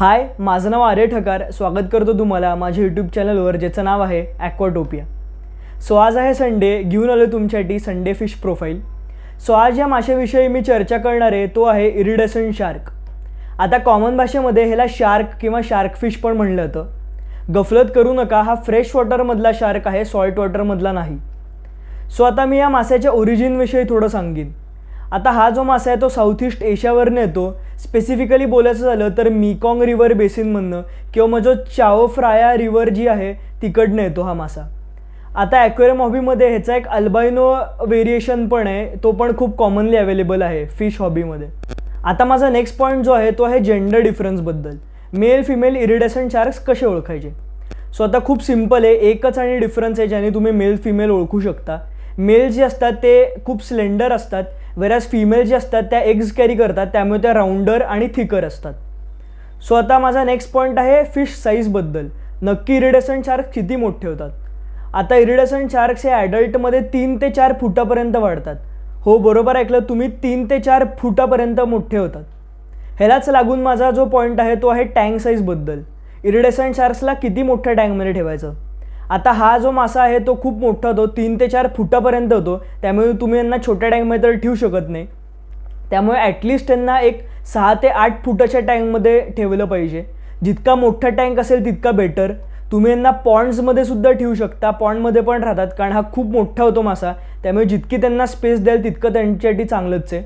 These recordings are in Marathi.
हाय माझं नाव आर्य ठकार स्वागत करतो तुम्हाला माझ्या यूट्यूब चॅनलवर ज्याचं नाव आहे ॲक्वाटोपिया सो आज आहे संडे घेऊन आलो तुमच्यासाठी संडे फिश प्रोफाईल सो आज या माशाविषयी मी चर्चा करणार आहे तो आहे इरिडसन शार्क आता कॉमन भाषेमध्ये ह्याला शार्क किंवा शार्क फिश पण म्हणलं होतं गफलत करू नका हा फ्रेश वॉटरमधला शार्क आहे सॉल्ट वॉटरमधला नाही सो आता मी या माशाच्या ओरिजिनविषयी थोडं सांगेन आता हा जो मासा आहे तो साऊथ ईस्ट एशियावरून येतो स्पेसिफिकली बोलायचं झालं तर मिकॉंग रिव्हर बेसिनमधनं किंवा मग जो चाओ रिव्हर जी आहे तिकडनं येतो हा मासा आता ॲक्वेरियम हॉबीमध्ये ह्याचा एक अल्बायनो वेरिएशन पण आहे तो पण खूप कॉमनली अवेलेबल आहे फिश हॉबीमध्ये आता माझा नेक्स्ट पॉईंट जो आहे तो आहे जेंडर डिफरन्सबद्दल मेल फिमेल इरिडेसंट चार्क्स कसे ओळखायचे सो आता खूप सिम्पल आहे एकच आणि डिफरन्स आहे ज्याने तुम्ही मेल फिमेल ओळखू शकता मेल जे असतात ते खूप स्लेंडर असतात वेराज फिमेल ज्या असतात त्या एग्ज कॅरी करतात त्यामुळे त्या राऊंडर आणि थिकर असतात सो आता माझा नेक्स्ट पॉईंट आहे फिश साईजबद्दल नक्की इरिडेसंट शार्क किती मोठे होतात आता इरिडेसंट शार्क्स हे ॲडल्टमध्ये तीन ते चार फुटापर्यंत वाढतात हो बरोबर ऐकलं तुम्ही तीन ते चार फुटापर्यंत मोठे होतात ह्यालाच लागून माझा जो पॉईंट आहे तो आहे टँक साईजबद्दल इरिडेसंट शार्क्सला किती मोठ्या टँकमध्ये ठेवायचं आता हा जो मासा आहे तो खूप मोठा होतो तीन ते चार फुटापर्यंत होतो त्यामुळे तुम्ही यांना छोट्या टँकमध्ये तर ठेवू शकत नाही त्यामुळे ॲटलिस्ट त्यांना एक सहा ते आठ फुटाच्या टँकमध्ये ठेवलं पाहिजे जितका मोठा टँक असेल तितका बेटर तुम्ही यांना पॉन्ड्समध्ये सुद्धा ठेवू शकता पॉन्डमध्ये पण राहतात कारण हा खूप मोठा होतो मासा त्यामुळे जितकी त्यांना स्पेस द्याल तितकं त्यांच्यासाठी चांगलंच आहे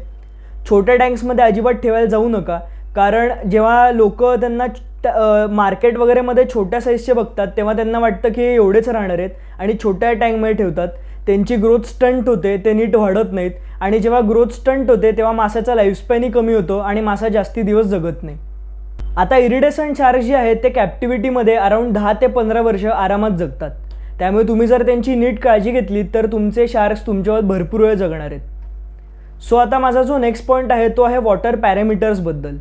छोट्या टँक्समध्ये अजिबात ठेवायला जाऊ नका कारण जेव्हा लोक त्यांना त्या मार्केट वगैरेमध्ये छोट्या साईजचे बघतात तेव्हा त्यांना वाटतं की एवढेच राहणार आहेत आणि छोट्या टँकमध्ये ठेवतात त्यांची ग्रोथ स्टंट होते ते नीट वाढत नाहीत आणि जेव्हा ग्रोथ स्टंट होते तेव्हा मासाचा लाईफस्पॅनही कमी होतो आणि मासा जास्ती दिवस जगत नाही आता इरिडेशन चार्ज जे आहेत ते कॅप्टिव्हिटीमध्ये अराऊंड दहा ते पंधरा वर्ष आरामात जगतात त्यामुळे तुम्ही जर त्यांची नीट काळजी घेतली तर तुमचे शार्क्स तुमच्यावर भरपूर वेळ जगणार आहेत सो आता माझा जो नेक्स्ट पॉईंट आहे तो आहे वॉटर पॅरामीटर्सबद्दल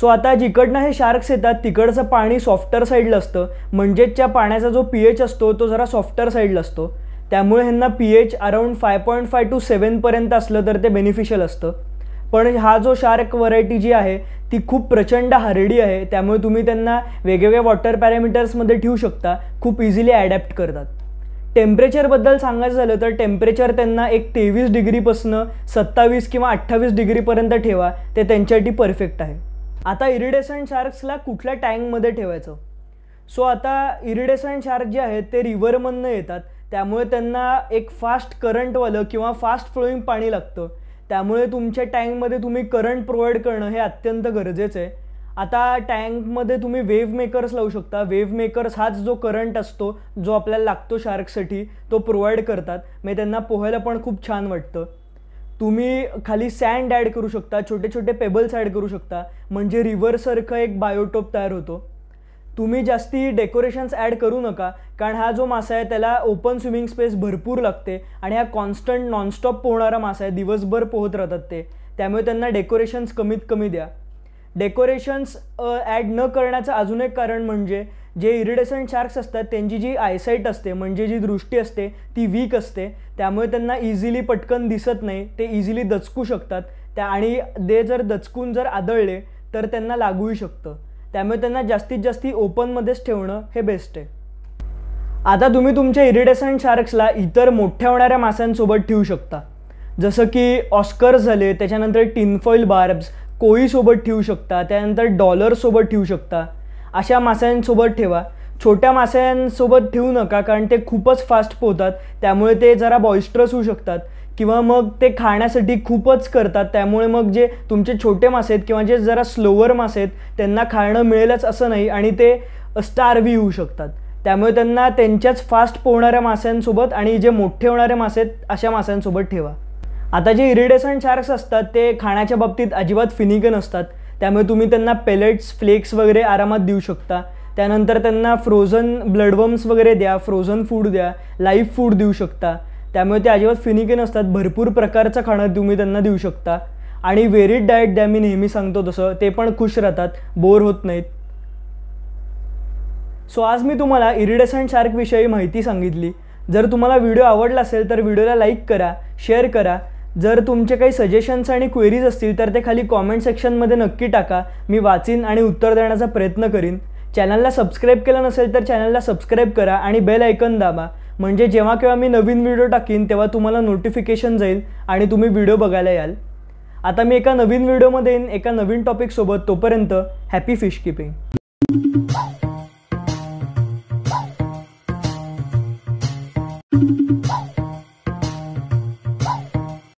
सो आता जिकडनं हे शार्क्स येतात तिकडचं पाणी सॉफ्टर साईडला असतं म्हणजेच त्या पाण्याचा जो पी एच असतो तो जरा सॉफ्टर साईडला असतो त्यामुळे ह्यांना P H around five point five two सेवनपर्यंत असलं तर ते बेनिफिशियल असतं पण हा जो शार्क व्हरायटी जी आहे ती खूप प्रचंड हार्डी आहे त्यामुळे तुम्ही त्यांना वेगवेगळ्या वॉटर पॅरामीटर्समध्ये ठेवू शकता खूप इझिली ॲडॅप्ट करतात टेम्परेचरबद्दल सांगायचं झालं तर टेम्परेचर त्यांना एक तेवीस डिग्रीपासून सत्तावीस किंवा अठ्ठावीस डिग्रीपर्यंत ठेवा ते त्यांच्यासाठी परफेक्ट आहे आता इरिडेसंट शार्क्सला कुठल्या टँकमध्ये ठेवायचं सो आता इरिडेसंट शार्क जे आहेत ते रिव्हरमधनं येतात त्यामुळे त्यांना एक फास्ट करंटवालं किंवा फास्ट फ्लोईंग पाणी लागतं त्यामुळे तुमच्या टँकमध्ये तुम्ही करंट प्रोव्हाइड करणं हे अत्यंत गरजेचं आहे आता टँकमध्ये तुम्ही वेव्ह मेकर्स लावू शकता वेव्ह मेकर्स हाच जो करंट असतो जो आपल्याला लागतो शार्कसाठी तो प्रोव्हाइड करतात मग म्हणजे त्यांना पोहायला पण खूप छान वाटतं तुम्ही खाली सँड ॲड करू शकता छोटे छोटे पेबल्स ॲड करू शकता म्हणजे रिव्हरसारखं एक बायोटोप तयार होतो तुम्ही जास्ती डेकोरेशन्स ॲड करू नका कारण हा जो मासा आहे त्याला ओपन स्विमिंग स्पेस भरपूर लागते आणि हा कॉन्स्टंट नॉनस्टॉप पोहणारा मासा आहे दिवसभर पोहत राहतात ते त्यामुळे त्यांना डेकोरेशन्स कमीत कमी द्या डेकोरेशन्स ॲड न करण्याचं अजून एक कारण म्हणजे जे इरिडेसंट शार्क्स असतात त्यांची जी आयसाईट असते म्हणजे जी दृष्टी असते ती वीक असते त्यामुळे त्यांना इझिली पटकन दिसत नाही ते इझिली दचकू शकतात त्या आणि दे जर दचकून जर आदळले तर त्यांना लागूही शकतं त्यामुळे त्यांना जास्तीत जास्त ओपनमध्येच ठेवणं हे बेस्ट आहे आता तुम्ही तुमच्या इरिडेसंट शार्क्सला इतर मोठ्या होणाऱ्या माशांसोबत ठेवू शकता जसं की ऑस्कर झाले त्याच्यानंतर टिनफॉईल बार्ब्स कोळीसोबत ठेवू शकता त्यानंतर डॉलरसोबत ठेवू शकता अशा माशांसोबत ठेवा छोट्या माशांसोबत ठेवू नका कारण ते खूपच फास्ट पोहतात त्यामुळे ते जरा बॉइस्ट्रस होऊ शकतात किंवा मग ते खाण्यासाठी खूपच करतात त्यामुळे मग जे तुमचे छोटे मासे आहेत किंवा जे जरा स्लोवर मासे आहेत त्यांना खाणं मिळेलच असं नाही आणि ते स्टारवी होऊ शकतात त्यामुळे त्यांना त्यांच्याच फास्ट पोहणाऱ्या माशांसोबत आणि जे मोठे होणारे मासे आहेत अशा माशांसोबत ठेवा आता जे इरिडेशन शार्क्स असतात ते खाण्याच्या बाबतीत अजिबात फिनिकन असतात त्यामुळे तुम्ही त्यांना पेलेट्स फ्लेक्स वगैरे आरामात देऊ शकता त्यानंतर त्यांना फ्रोझन ब्लडवम्स वगैरे द्या फ्रोझन फूड द्या लाईव्ह फूड देऊ शकता त्यामुळे ते अजिबात फिनिके नसतात भरपूर प्रकारचं खाणं तुम्ही त्यांना देऊ शकता आणि वेरीड डाएट द्या मी नेहमी सांगतो तसं ते पण खुश राहतात बोर होत नाहीत सो आज मी तुम्हाला इरिडेसंट शार्कविषयी माहिती सांगितली जर तुम्हाला व्हिडिओ आवडला असेल तर व्हिडिओला लाईक करा शेअर करा जर तुमचे काही सजेशन्स आणि क्वेरीज असतील तर ते खाली कॉमेंट सेक्शनमध्ये नक्की टाका मी वाचीन आणि उत्तर देण्याचा प्रयत्न करीन चॅनलला सबस्क्राईब केलं नसेल तर चॅनलला सबस्क्राईब करा आणि बेल ऐकन दाबा म्हणजे जेव्हा केव्हा मी नवीन व्हिडिओ टाकीन तेव्हा तुम्हाला नोटिफिकेशन जाईल आणि तुम्ही व्हिडिओ बघायला याल आता मी एका नवीन व्हिडिओमध्ये येईन एका नवीन टॉपिकसोबत तोपर्यंत हॅपी फिश किपिंग